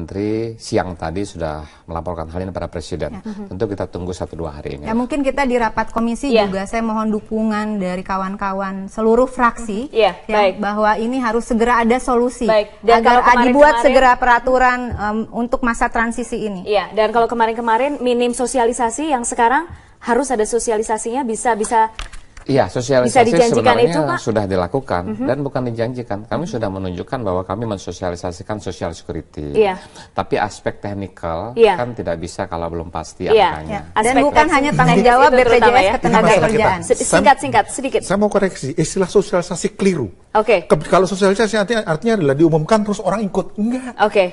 Menteri siang tadi sudah melaporkan hal ini pada Presiden. Ya. Mm-hmm. Tentu kita tunggu satu dua hari ini. Ya mungkin kita di rapat komisi ya. juga saya mohon dukungan dari kawan-kawan seluruh fraksi mm-hmm. ya, ya, baik. bahwa ini harus segera ada solusi baik. Dan agar kemarin, dibuat segera peraturan um, untuk masa transisi ini. Iya. Dan kalau kemarin-kemarin minim sosialisasi yang sekarang harus ada sosialisasinya bisa bisa Iya, sosialisasi Bisa sebenarnya itu, Pak? sudah dilakukan mm -hmm. dan bukan dijanjikan. Kami mm -hmm. sudah menunjukkan bahwa kami mensosialisasikan social security. Yeah. Tapi aspek teknikal yeah. kan tidak bisa kalau belum pasti yeah. angkanya. Yeah. Iya. Dan bukan hanya tanggung jawab BPJS ya. ketenagakerjaan. Singkat-singkat sedikit. Saya mau koreksi, istilah sosialisasi keliru. Oke. Okay. Kalau sosialisasi artinya, artinya adalah diumumkan terus orang ikut. Enggak. Oke. Okay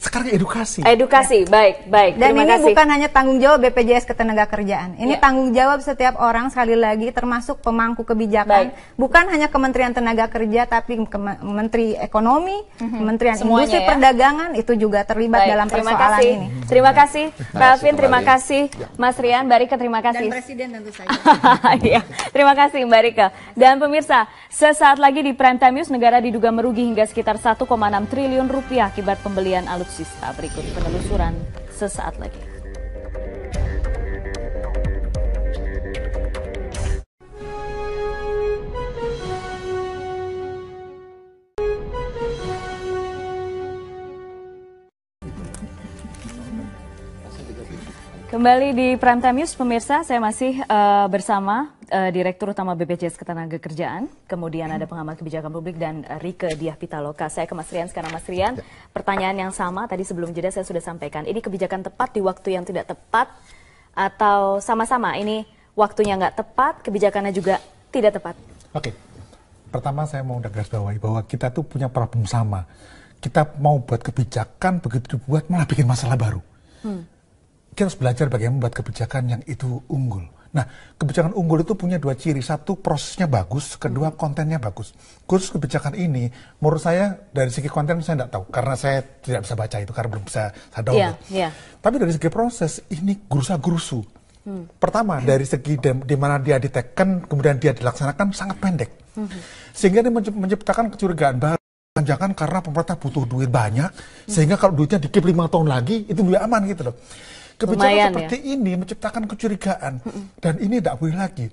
sekarang edukasi. Edukasi, ya. baik, baik. Dan Terima ini kasih. bukan hanya tanggung jawab BPJS Ketenagakerjaan. Ini ya. tanggung jawab setiap orang sekali lagi termasuk pemangku kebijakan. Baik. Bukan hanya Kementerian Tenaga Kerja tapi Menteri Ekonomi, mm -hmm. Kementerian Semuanya Industri ya. Perdagangan itu juga terlibat baik. dalam terima kasih. ini. Terima kasih, Rafin. Terima kasih, ya. Mas Rian, Mbak Terima kasih. Dan Presiden tentu saja. Iya. Terima kasih, Mbak Rika. Dan pemirsa, sesaat lagi di Prime Time News negara diduga merugi hingga sekitar 1,6 triliun rupiah akibat pembelian alutsista alutsista. Berikut penelusuran sesaat lagi. Kembali di Prime Time News, pemirsa, saya masih uh, bersama uh, Direktur Utama BPJS Ketenagakerjaan, kemudian ada pengamat kebijakan publik dan eh, Rike Diah Pitaloka. Saya ke Mas Rian sekarang Mas Rian, ya. pertanyaan yang sama tadi sebelum jeda saya sudah sampaikan. Ini kebijakan tepat di waktu yang tidak tepat atau sama-sama ini waktunya nggak tepat, kebijakannya juga tidak tepat? Oke. Pertama saya mau garis bawahi bahwa kita tuh punya problem sama. Kita mau buat kebijakan, begitu dibuat malah bikin masalah baru. Hmm. Kita harus belajar bagaimana membuat kebijakan yang itu unggul Nah, kebijakan unggul itu punya dua ciri. Satu, prosesnya bagus. Kedua, hmm. kontennya bagus. Khusus kebijakan ini, menurut saya dari segi konten saya tidak tahu. Karena saya tidak bisa baca itu, karena belum bisa saya download. Yeah, yeah. Tapi dari segi proses, ini gerusa-gerusu. Hmm. Pertama, dari segi di, di mana dia diteken, kemudian dia dilaksanakan sangat pendek. Hmm. Sehingga ini menciptakan kecurigaan baru. Jangan karena pemerintah butuh duit banyak, hmm. sehingga kalau duitnya dikip lima tahun lagi, itu lebih aman gitu loh kebijakan Lumayan, seperti ya? ini menciptakan kecurigaan -mm. dan ini tidak boleh lagi.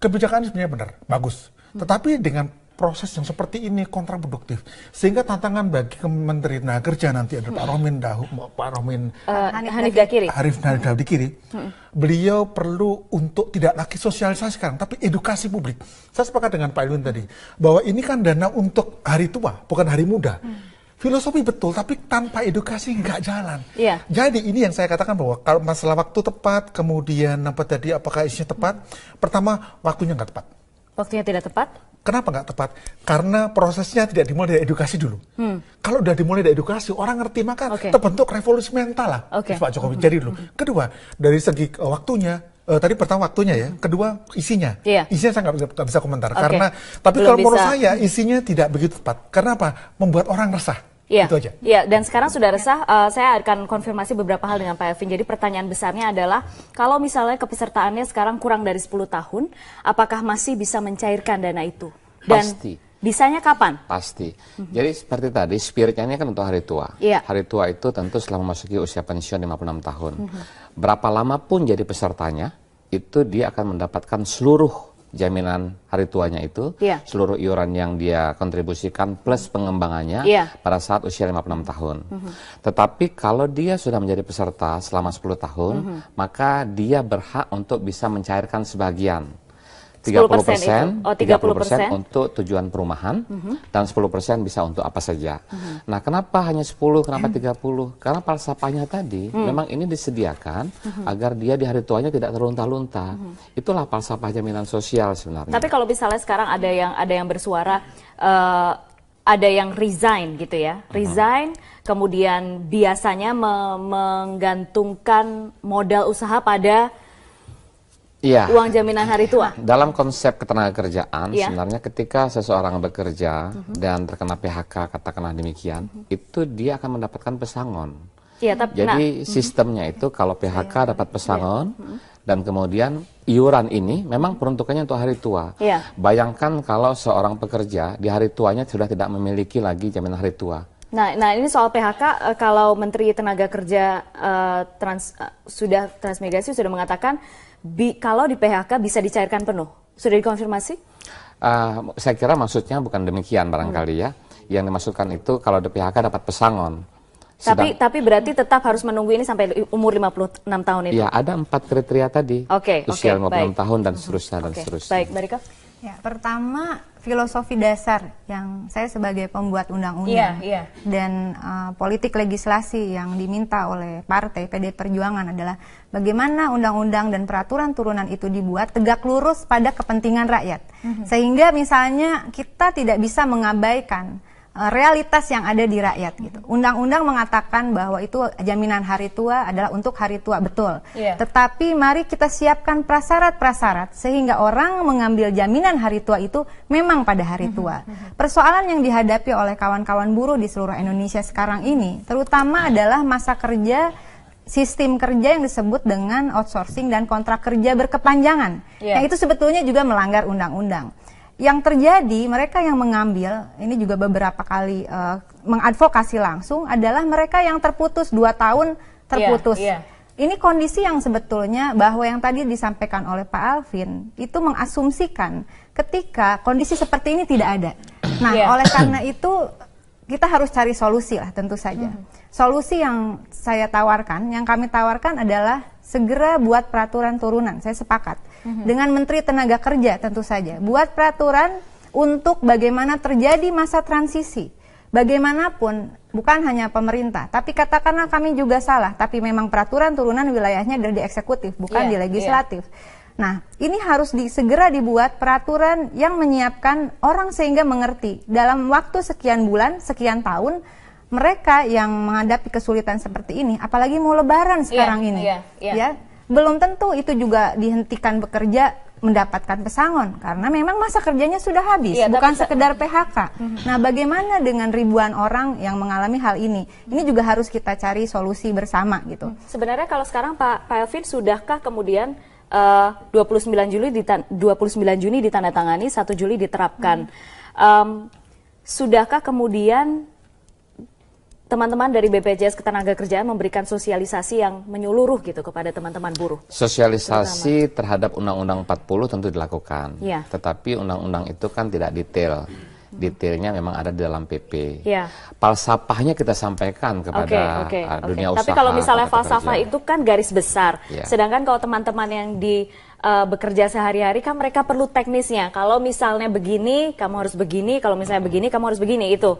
Kebijakan ini sebenarnya benar, bagus. Hmm. Tetapi dengan proses yang seperti ini kontraproduktif sehingga tantangan bagi Menteri Tenaga Kerja nanti ada Pak Romin Dahu Pak Romin uh, Hanif Dakiri Hanif Dakiri hmm. beliau perlu untuk tidak lagi sosialisasi sekarang tapi edukasi publik saya sepakat dengan Pak Ilwin tadi bahwa ini kan dana untuk hari tua bukan hari muda hmm filosofi betul tapi tanpa edukasi nggak jalan. Yeah. Jadi ini yang saya katakan bahwa kalau masalah waktu tepat, kemudian apa tadi apakah isinya tepat? Pertama waktunya nggak tepat. Waktunya tidak tepat? Kenapa nggak tepat? Karena prosesnya tidak dimulai dari edukasi dulu. Hmm. Kalau udah dimulai dari edukasi, orang ngerti maka okay. terbentuk revolusi mental lah. Okay. Pak Jokowi jadi dulu. Hmm. Kedua dari segi eh, waktunya Uh, tadi pertama waktunya ya, hmm. kedua isinya. iya. Isinya saya nggak bisa, bisa komentar okay. karena tapi Belum kalau menurut saya hmm. isinya tidak begitu tepat. Karena apa? Membuat orang resah. Iya. Itu aja. Iya, dan sekarang sudah resah. Uh, saya akan konfirmasi beberapa hal dengan Pak Evin. Jadi pertanyaan besarnya adalah kalau misalnya kepesertaannya sekarang kurang dari 10 tahun, apakah masih bisa mencairkan dana itu? Dan Pasti. Bisanya kapan? Pasti. Jadi seperti tadi, spiritnya ini kan untuk hari tua. Ya. Hari tua itu tentu setelah memasuki usia pensiun 56 tahun. Mm -hmm. Berapa lama pun jadi pesertanya, itu dia akan mendapatkan seluruh jaminan hari tuanya itu, yeah. seluruh iuran yang dia kontribusikan plus pengembangannya yeah. pada saat usia 56 tahun. Mm -hmm. Tetapi kalau dia sudah menjadi peserta selama 10 tahun, mm -hmm. maka dia berhak untuk bisa mencairkan sebagian 30 persen, oh, 30 persen untuk tujuan perumahan uh mhm. -huh. dan 10 persen bisa untuk apa saja. Uh mhm. -huh. Nah, kenapa hanya 10? Kenapa 30? Mhm. Karena palsapanya tadi memang ini disediakan uh -huh. agar dia di hari tuanya tidak terlunta-lunta. Uh -huh. Itulah palsapah jaminan sosial sebenarnya. Tapi kalau misalnya sekarang ada yang ada yang bersuara. Uh, ada yang resign gitu ya, resign, hmm. kemudian biasanya me menggantungkan modal usaha pada Iya. Uang jaminan hari tua. Dalam konsep ketenagakerjaan iya. sebenarnya ketika seseorang bekerja uh mhm. -huh. dan terkena PHK katakanlah demikian, uh mhm. -huh. itu dia akan mendapatkan pesangon. Iya, tapi Jadi nah, mhm. sistemnya uh -huh. itu kalau PHK iya. dapat pesangon uh iya. -huh. dan kemudian iuran ini memang peruntukannya untuk hari tua. Iya. Bayangkan kalau seorang pekerja di hari tuanya sudah tidak memiliki lagi jaminan hari tua Nah, nah ini soal PHK eh, kalau Menteri Tenaga Kerja uh, trans, uh, sudah transmigrasi sudah mengatakan bi, kalau di PHK bisa dicairkan penuh. Sudah dikonfirmasi? Uh, saya kira maksudnya bukan demikian barangkali ya. hmm. ya. Yang dimaksudkan itu kalau di PHK dapat pesangon. Tapi tapi berarti tetap harus menunggu ini sampai umur 56 tahun itu. Ya, ada empat kriteria tadi. Oke, okay, usia okay, 56 baik. tahun dan seterusnya okay, dan seterusnya. Baik, Barika. Ya, pertama filosofi dasar yang saya sebagai pembuat undang-undang yeah, yeah. dan uh, politik legislasi yang diminta oleh partai PD Perjuangan adalah bagaimana undang-undang dan peraturan turunan itu dibuat tegak lurus pada kepentingan rakyat. Mm -hmm. Sehingga misalnya kita tidak bisa mengabaikan Eh, realitas yang ada di rakyat gitu. Undang-undang mengatakan bahwa itu jaminan hari tua adalah untuk hari tua betul. Yeah. Tetapi mari kita siapkan prasarat-prasarat sehingga orang mengambil jaminan hari tua itu memang pada hari mhm, tua. Mhm. Persoalan yang dihadapi oleh kawan-kawan buruh di seluruh Indonesia sekarang ini terutama mhm. adalah masa kerja sistem kerja yang disebut dengan outsourcing dan kontrak kerja berkepanjangan. Yeah. Yang itu sebetulnya juga melanggar undang-undang. Yang terjadi mereka yang mengambil ini juga beberapa kali uh, mengadvokasi langsung adalah mereka yang terputus dua tahun terputus. Yeah, yeah. Ini kondisi yang sebetulnya bahwa yang tadi disampaikan oleh Pak Alvin itu mengasumsikan ketika kondisi seperti ini tidak ada. Nah, yeah. oleh karena itu kita harus cari solusi lah tentu saja. Mm Solusi yang saya tawarkan, yang kami tawarkan adalah segera buat peraturan turunan. Saya sepakat Mhm. dengan Menteri Tenaga Kerja tentu saja. Buat peraturan untuk bagaimana terjadi masa transisi. Bagaimanapun, bukan hanya pemerintah, tapi katakanlah kami juga salah, tapi memang peraturan turunan wilayahnya dari eksekutif, bukan yeah, di iya. legislatif. Yeah. Nah, ini harus di, segera dibuat peraturan yang menyiapkan orang sehingga mengerti dalam waktu sekian bulan, sekian tahun mereka yang menghadapi kesulitan seperti ini, apalagi mau lebaran iya, sekarang yeah, ini, yeah, yeah. ya belum tentu itu juga dihentikan bekerja mendapatkan pesangon karena memang masa kerjanya sudah habis ya, bukan sekedar PHK. Mhm. Nah, bagaimana dengan ribuan orang yang mengalami hal ini? Ini juga harus kita cari solusi bersama gitu. Mhm. Sebenarnya kalau sekarang Pak Pak sudahkah kemudian eh, uh, 29 Juli di 29 Juni ditandatangani, 1 Juli diterapkan. Hmm. Um, sudahkah kemudian teman-teman dari BPJS Ketenagakerjaan memberikan sosialisasi yang menyeluruh gitu kepada teman-teman buruh? Sosialisasi Terutama. terhadap Undang-Undang 40 tentu dilakukan. Ya. Tetapi Undang-Undang itu kan tidak detail. Detailnya memang ada di dalam PP. Ya. Falsafahnya kita sampaikan kepada okay, okay, dunia okay. usaha. Tapi kalau misalnya falsafah itu kan garis besar. Ya. Sedangkan kalau teman-teman yang di uh, bekerja sehari-hari kan mereka perlu teknisnya. Kalau misalnya begini, kamu harus begini. Kalau misalnya begini, kamu harus begini. Itu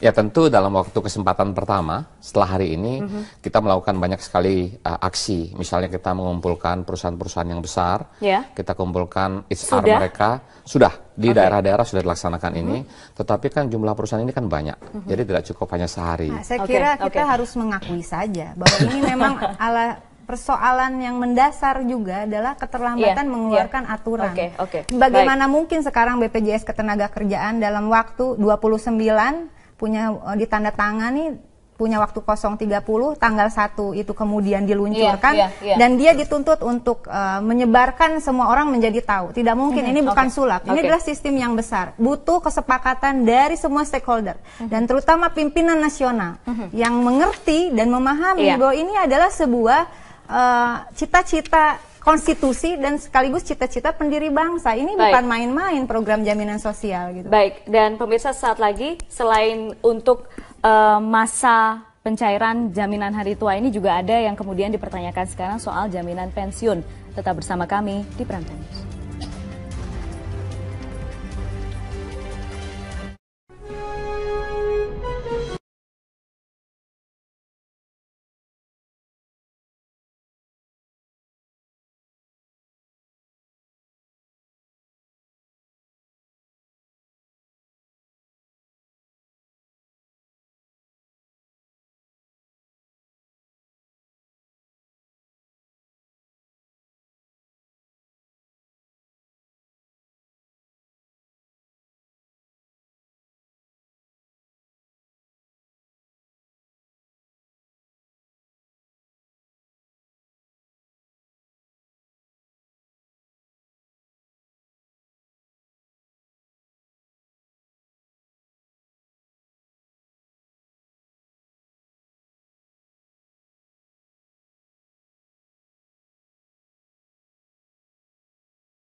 Ya tentu dalam waktu kesempatan pertama setelah hari ini mm -hmm. kita melakukan banyak sekali uh, aksi. Misalnya kita mengumpulkan perusahaan-perusahaan yang besar, yeah. kita kumpulkan HR mereka sudah di daerah-daerah okay. sudah dilaksanakan mm -hmm. ini. Mhm. Tetapi kan jumlah perusahaan ini kan banyak, mm -hmm. jadi tidak cukup hanya sehari. Nah, saya kira kita harus mengakui saja bahwa ini memang ala persoalan yang mendasar juga adalah keterlambatan yeah, iya. mengeluarkan yeah. aturan. Okay, okay. Bagaimana Baik. mungkin sekarang BPJS Ketenagakerjaan dalam waktu 29 punya eh, tangan nih punya waktu kosong 30 tanggal 1 itu kemudian diluncurkan yeah, yeah, yeah. dan dia dituntut untuk uh, menyebarkan semua orang menjadi tahu. Tidak mungkin mm -hmm. ini bukan okay. sulap. Ini okay. adalah sistem yang besar. Butuh kesepakatan dari semua stakeholder mm -hmm. dan terutama pimpinan nasional mm -hmm. yang mengerti dan memahami yeah. bahwa ini adalah sebuah eh, cita-cita uh, cita -cita konstitusi dan sekaligus cita-cita pendiri bangsa. Ini Baik. bukan main-main program jaminan sosial gitu. Baik, dan pemirsa saat lagi selain untuk uh, masa pencairan jaminan hari tua ini juga ada yang kemudian dipertanyakan sekarang soal jaminan pensiun. Tetap bersama kami di Prime News.